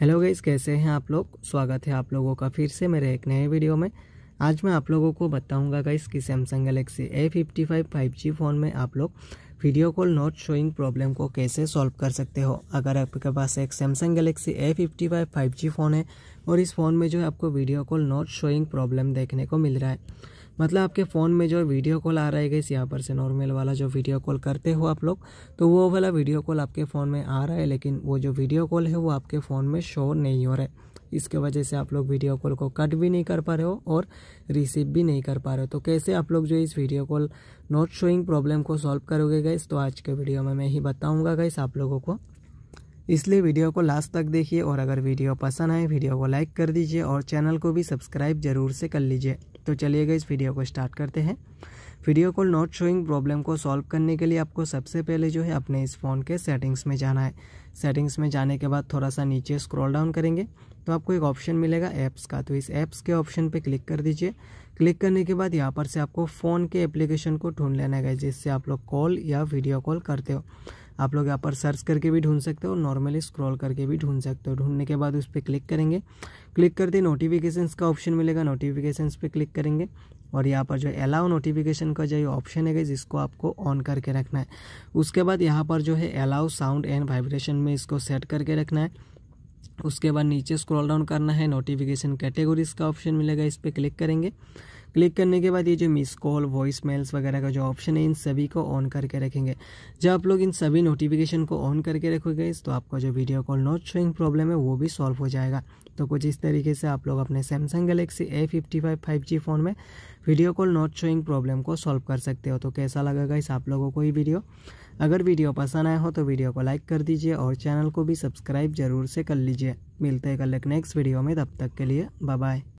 hello guys कैसे हैं आप लोग स्वागत है आप लोगों का फिर से मेरे एक नए वीडियो में आज मैं आप लोगों को बताऊंगा गाइस कि Samsung Galaxy A fifty five five G phone में आप लोग video call not showing problem को कैसे सॉल्व कर सकते हो अगर आपके पास एक Samsung Galaxy A fifty five five G phone है और इस फ़ोन में जो है आपको video call not showing problem देखने को मिल रहा है मतलब आपके फ़ोन में जो वीडियो कॉल आ रहा है गई यहाँ पर से नॉर्मल वाला जो वीडियो कॉल करते हो आप लोग तो वो वाला वीडियो कॉल आपके फ़ोन में आ रहा है लेकिन वो जो वीडियो कॉल है वो आपके फ़ोन में शो नहीं हो रहा है इसके वजह से आप लोग वीडियो कॉल को कट भी नहीं कर पा रहे हो और रिसीव भी नहीं कर पा रहे हो तो कैसे आप लोग जो इस video call not showing problem को सॉल्व करोगे गैस तो आज के वीडियो में मैं ही बताऊंगा गैस आप लोगों को इसलिए वीडियो को लास्ट तक देखिए और अगर वीडियो पसंद आए वीडियो को लाइक कर दीजिए और चैनल को भी सब्सक्राइब जरूर से कर लीजिए तो चलिएगा इस वीडियो को स्टार्ट करते हैं video call not showing problem को सॉल्व करने के लिए आपको सबसे पहले जो है अपने इस फ़ोन के सेटिंग्स में जाना है सेटिंग्स में जाने के बाद थोड़ा सा नीचे स्क्रॉल डाउन करेंगे तो आपको एक ऑप्शन मिलेगा ऐप्स का तो इस ऐप्स के ऑप्शन पे क्लिक कर दीजिए क्लिक करने के बाद यहाँ पर से आपको फ़ोन के एप्लीकेशन को ढूंढ लेना है जिससे आप लोग कॉल या वीडियो कॉल करते हो आप लोग यहाँ पर सर्च करके भी ढूंढ सकते हो नॉर्मली स्क्रॉल करके भी ढूंढ सकते हो ढूंढने के बाद उस पर क्लिक करेंगे क्लिक करते नोटिफिकेशन का ऑप्शन मिलेगा नोटिफिकेशन पर क्लिक करेंगे और यहाँ पर जो अलाउ नोटिफिकेशन का जो ऑप्शन है जिसको आपको ऑन करके रखना है उसके बाद यहाँ पर जो है अलाउ साउंड एंड वाइब्रेशन में इसको सेट करके रखना है उसके बाद नीचे स्क्रॉल डाउन करना है नोटिफिकेशन कैटेगरीज का ऑप्शन मिलेगा इस पर क्लिक करेंगे क्लिक करने के बाद ये जो मिस कॉल वॉइस मेल्स वगैरह का जो ऑप्शन है इन सभी को ऑन करके रखेंगे जब आप लोग इन सभी नोटिफिकेशन को ऑन करके रखोगे तो आपका जो video call not showing problem है वो भी सॉल्व हो जाएगा तो कुछ इस तरीके से आप लोग अपने Samsung Galaxy A fifty five five G phone में video call not showing problem को सॉल्व कर सकते हो तो कैसा लगेगा इस आप लोगों को ये वीडियो अगर वीडियो पसंद आया हो तो वीडियो को लाइक कर दीजिए और चैनल को भी सब्सक्राइब जरूर से कर लीजिए मिलते हैं कल एक नेक्स्ट वीडियो में तब तक के लिए बाय